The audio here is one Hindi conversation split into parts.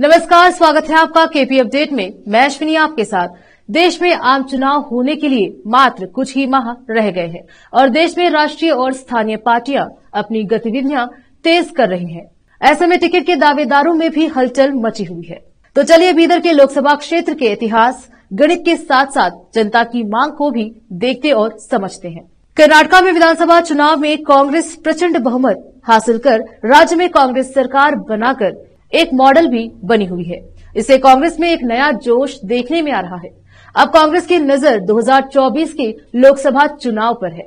नमस्कार स्वागत है आपका केपी अपडेट में मैं अश्विनी आपके साथ देश में आम चुनाव होने के लिए मात्र कुछ ही माह रह गए हैं और देश में राष्ट्रीय और स्थानीय पार्टियां अपनी गतिविधियां तेज कर रही हैं ऐसे में टिकट के दावेदारों में भी हलचल मची हुई है तो चलिए बीदर के लोकसभा क्षेत्र के इतिहास गणित के साथ साथ जनता की मांग को भी देखते और समझते हैं कर्नाटका में विधानसभा चुनाव में कांग्रेस प्रचंड बहुमत हासिल कर राज्य में कांग्रेस सरकार बनाकर एक मॉडल भी बनी हुई है इसे कांग्रेस में एक नया जोश देखने में आ रहा है अब कांग्रेस की नजर 2024 के लोकसभा चुनाव पर है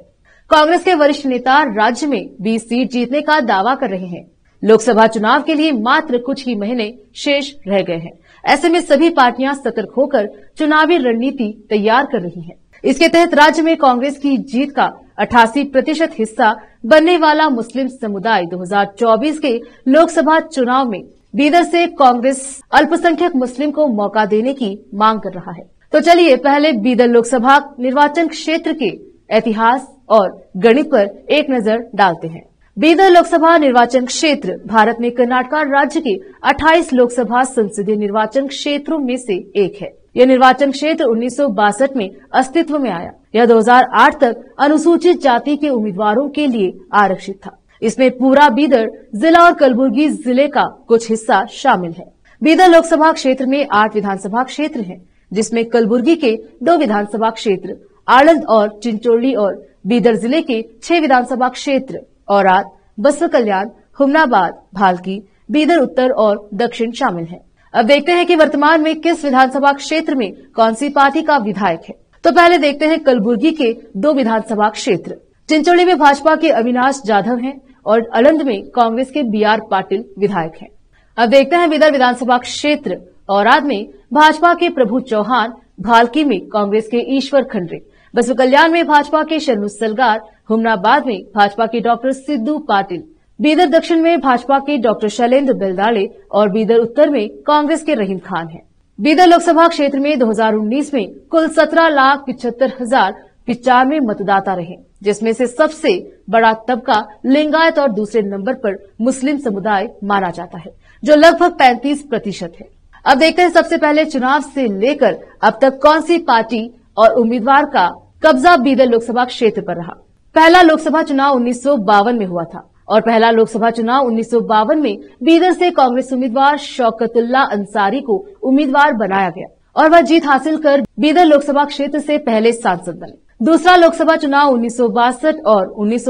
कांग्रेस के वरिष्ठ नेता राज्य में 20 सीट जीतने का दावा कर रहे हैं लोकसभा चुनाव के लिए मात्र कुछ ही महीने शेष रह गए हैं ऐसे में सभी पार्टियां सतर्क होकर चुनावी रणनीति तैयार कर रही हैं। इसके तहत राज्य में कांग्रेस की जीत का अठासी प्रतिशत हिस्सा बनने वाला मुस्लिम समुदाय 2024 के लोकसभा चुनाव में बीदर से कांग्रेस अल्पसंख्यक मुस्लिम को मौका देने की मांग कर रहा है तो चलिए पहले बीदर लोकसभा निर्वाचन क्षेत्र के इतिहास और गणित पर एक नजर डालते हैं बीदर लोकसभा निर्वाचन क्षेत्र भारत में कर्नाटक राज्य के 28 लोकसभा संसदीय निर्वाचन क्षेत्रों में से एक है यह निर्वाचन क्षेत्र उन्नीस में अस्तित्व में आया यह 2008 तक अनुसूचित जाति के उम्मीदवारों के लिए आरक्षित था इसमें पूरा बीदर जिला और कलबुर्गी जिले का कुछ हिस्सा शामिल है बीदर लोकसभा क्षेत्र में आठ विधानसभा क्षेत्र है जिसमें कलबुर्गी के दो विधानसभा क्षेत्र आलंद और चिंचोली और बीदर जिले के छह विधानसभा क्षेत्र और आद बस्तर कल्याण हुमनाबाद भालकी बीदर उत्तर और दक्षिण शामिल है अब देखते हैं कि वर्तमान में किस विधानसभा क्षेत्र में कौन सी पार्टी का विधायक है तो पहले देखते हैं कलबुर्गी के दो विधानसभा क्षेत्र चिंचोली में भाजपा के अविनाश जाधव हैं और अलंद में कांग्रेस के बी आर पाटिल विधायक हैं अब देखते हैं विदर विधानसभा क्षेत्र औराद में भाजपा के प्रभु चौहान भालकी में कांग्रेस के ईश्वर खंडरे बसव कल्याण में भाजपा के शर्मु सलगार हुमनाबाद में भाजपा के डॉक्टर सिद्धू पाटिल बीदर दक्षिण में भाजपा के डॉक्टर शैलेन्द्र बेलदाले और बीदर उत्तर में कांग्रेस के रहीम खान हैं। बीदर लोकसभा क्षेत्र में 2019 में कुल सत्रह लाख पिछहत्तर हजार पिचानवे मतदाता रहे जिसमें से सबसे बड़ा तबका लिंगायत और दूसरे नंबर पर मुस्लिम समुदाय माना जाता है जो लगभग 35 प्रतिशत है अब देखते हैं सबसे पहले चुनाव से लेकर अब तक कौन सी पार्टी और उम्मीदवार का कब्जा बीदर लोकसभा क्षेत्र पर रहा पहला लोकसभा चुनाव उन्नीस में हुआ था और पहला लोकसभा चुनाव उन्नीस में बीदर से कांग्रेस उम्मीदवार शौकतुल्ला अंसारी को उम्मीदवार बनाया गया और वह जीत हासिल कर बीदर लोकसभा क्षेत्र से पहले सांसद बने दूसरा लोकसभा चुनाव उन्नीस और उन्नीस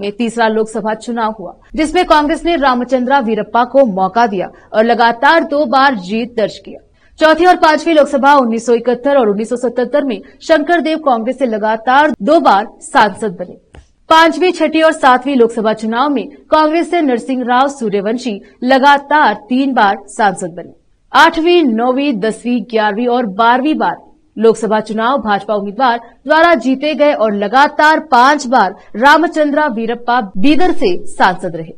में तीसरा लोकसभा चुनाव हुआ जिसमें कांग्रेस ने रामचंद्रा वीरप्पा को मौका दिया और लगातार दो बार जीत दर्ज किया चौथी और पांचवी लोकसभा 1971 और 1977 में शंकर देव कांग्रेस से लगातार दो बार सांसद बने पांचवी छठी और सातवीं लोकसभा चुनाव में कांग्रेस से नरसिंह राव सूर्यवंशी लगातार तीन बार सांसद बने आठवीं नौवीं दसवीं ग्यारहवीं और बारहवीं बार लोकसभा चुनाव भाजपा उम्मीदवार द्वारा जीते गए और लगातार पांच बार रामचंद्रा वीरप्पा बीदर से सांसद रहे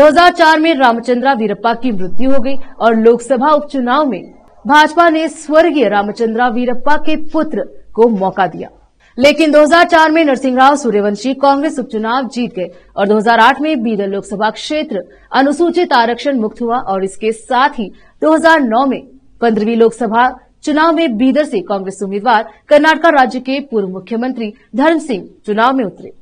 2004 में रामचंद्रा वीरप्पा की मृत्यु हो गई और लोकसभा उपचुनाव में भाजपा ने स्वर्गीय रामचंद्रा वीरप्पा के पुत्र को मौका दिया लेकिन 2004 में नरसिंह राव सूर्यवंशी कांग्रेस उपचुनाव जीत गए और 2008 में बीदर लोकसभा क्षेत्र अनुसूचित आरक्षण मुक्त हुआ और इसके साथ ही 2009 में पंद्रहवीं लोकसभा चुनाव में बीदर से कांग्रेस उम्मीदवार कर्नाटका राज्य के पूर्व मुख्यमंत्री धर्म सिंह चुनाव में उतरे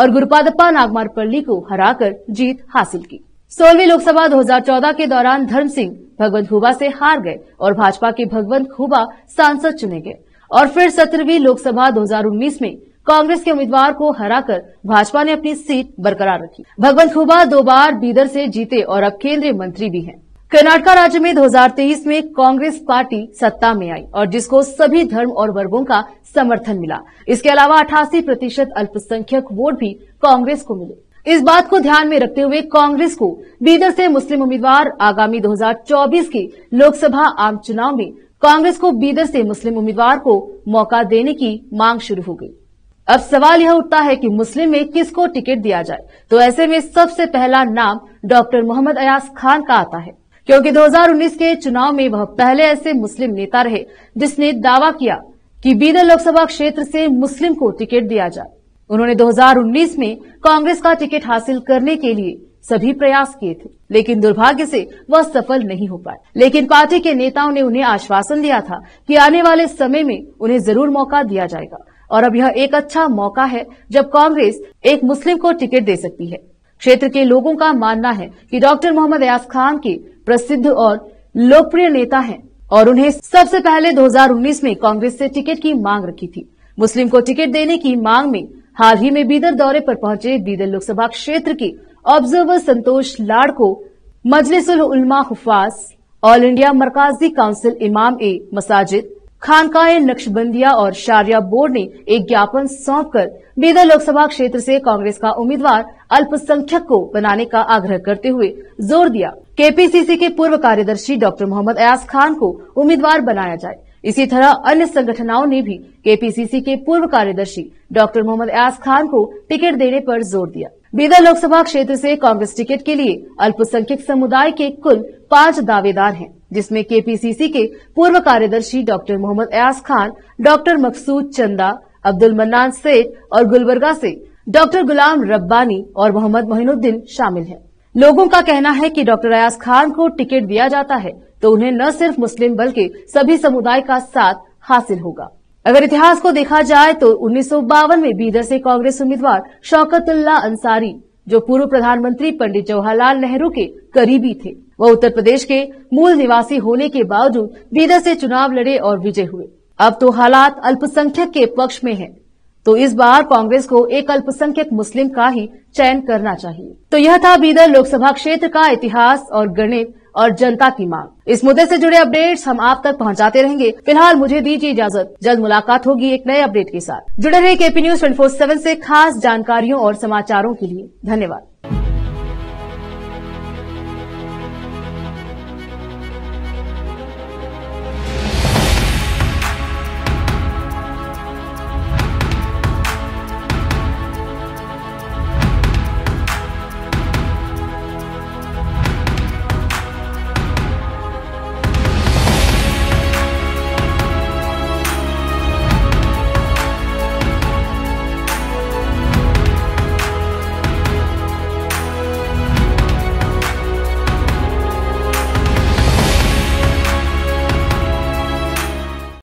और गुरुपादप्पा नागमार पल्ली को हराकर जीत हासिल की सोलहवीं लोकसभा 2014 के दौरान धर्म सिंह भगवंत हुबा से हार गए और भाजपा के भगवंत हुबा सांसद चुने गए और फिर सत्रहवीं लोकसभा 2019 में कांग्रेस के उम्मीदवार को हराकर भाजपा ने अपनी सीट बरकरार रखी भगवंत हुबा दो बार बीदर से जीते और अब केंद्रीय मंत्री भी हैं कर्नाटका राज्य में 2023 में कांग्रेस पार्टी सत्ता में आई और जिसको सभी धर्म और वर्गों का समर्थन मिला इसके अलावा अठासी प्रतिशत अल्पसंख्यक वोट भी कांग्रेस को मिले इस बात को ध्यान में रखते हुए कांग्रेस को बीदर से मुस्लिम उम्मीदवार आगामी 2024 के लोकसभा आम चुनाव में कांग्रेस को बीदर से मुस्लिम उम्मीदवार को मौका देने की मांग शुरू हो गई अब सवाल यह उठता है कि मुस्लिम में किसको टिकट दिया जाए तो ऐसे में सबसे पहला नाम डॉक्टर मोहम्मद अयास खान का आता है क्योंकि 2019 के चुनाव में वह पहले ऐसे मुस्लिम नेता रहे जिसने दावा किया कि बीदर लोकसभा क्षेत्र से मुस्लिम को टिकट दिया जाए उन्होंने 2019 में कांग्रेस का टिकट हासिल करने के लिए सभी प्रयास किए थे लेकिन दुर्भाग्य से वह सफल नहीं हो पाए लेकिन पार्टी के नेताओं ने उन्हें आश्वासन दिया था कि आने वाले समय में उन्हें जरूर मौका दिया जाएगा और अब यह एक अच्छा मौका है जब कांग्रेस एक मुस्लिम को टिकट दे सकती है क्षेत्र के लोगों का मानना है कि डॉक्टर मोहम्मद अयास खान के प्रसिद्ध और लोकप्रिय नेता हैं और उन्हें सबसे पहले 2019 में कांग्रेस से टिकट की मांग रखी थी मुस्लिम को टिकट देने की मांग में हाल ही में बीदर दौरे पर पहुंचे बीदर लोकसभा क्षेत्र के ऑब्जर्वर संतोष लाड़ को मजलिसुल उलमा हुफास ऑल इंडिया मरकाजी काउंसिल इमाम ए मसाजिद खानकाए नक्शबंदिया और शारिया बोर्ड ने एक ज्ञापन सौंपकर बीदर लोकसभा क्षेत्र से कांग्रेस का उम्मीदवार अल्पसंख्यक को बनाने का आग्रह करते हुए जोर दिया केपीसीसी के पूर्व कार्यदर्शी डॉक्टर मोहम्मद अयास खान को उम्मीदवार बनाया जाए इसी तरह अन्य संगठनों ने भी केपीसीसी के पूर्व कार्यदर्शी डॉक्टर मोहम्मद अयास खान को टिकट देने पर जोर दिया बीदा लोकसभा क्षेत्र से कांग्रेस टिकट के लिए अल्पसंख्यक समुदाय के कुल पांच दावेदार हैं, जिसमें केपीसीसी के पूर्व कार्यदर्शी doctor Mohammad Ayas Khan doctor Maqsood Chanda Abdul mannan सेठ और गुलबर्गा से डॉक्टर गुलाम रब्बानी और मोहम्मद मोहिनुद्दीन शामिल हैं। लोगों का कहना है कि डॉक्टर अयाज खान को टिकट दिया जाता है तो उन्हें न सिर्फ मुस्लिम बल्कि सभी समुदाय का साथ हासिल होगा अगर इतिहास को देखा जाए तो उन्नीस में बीदर से कांग्रेस उम्मीदवार शौकतुल्ला अंसारी जो पूर्व प्रधानमंत्री पंडित जवाहरलाल नेहरू के करीबी थे वह उत्तर प्रदेश के मूल निवासी होने के बावजूद बीदर से चुनाव लड़े और विजय हुए अब तो हालात अल्पसंख्यक के पक्ष में हैं। तो इस बार कांग्रेस को एक अल्पसंख्यक मुस्लिम का ही चयन करना चाहिए तो यह था बीदर लोकसभा क्षेत्र का इतिहास और गणित और जनता की मांग इस मुद्दे से जुड़े अपडेट्स हम आप तक पहुंचाते रहेंगे फिलहाल मुझे दीजिए इजाजत जल्द मुलाकात होगी एक नए अपडेट के साथ जुड़े रहे KP news twenty four seven ऐसी खास जानकारियों और समाचारों के लिए धन्यवाद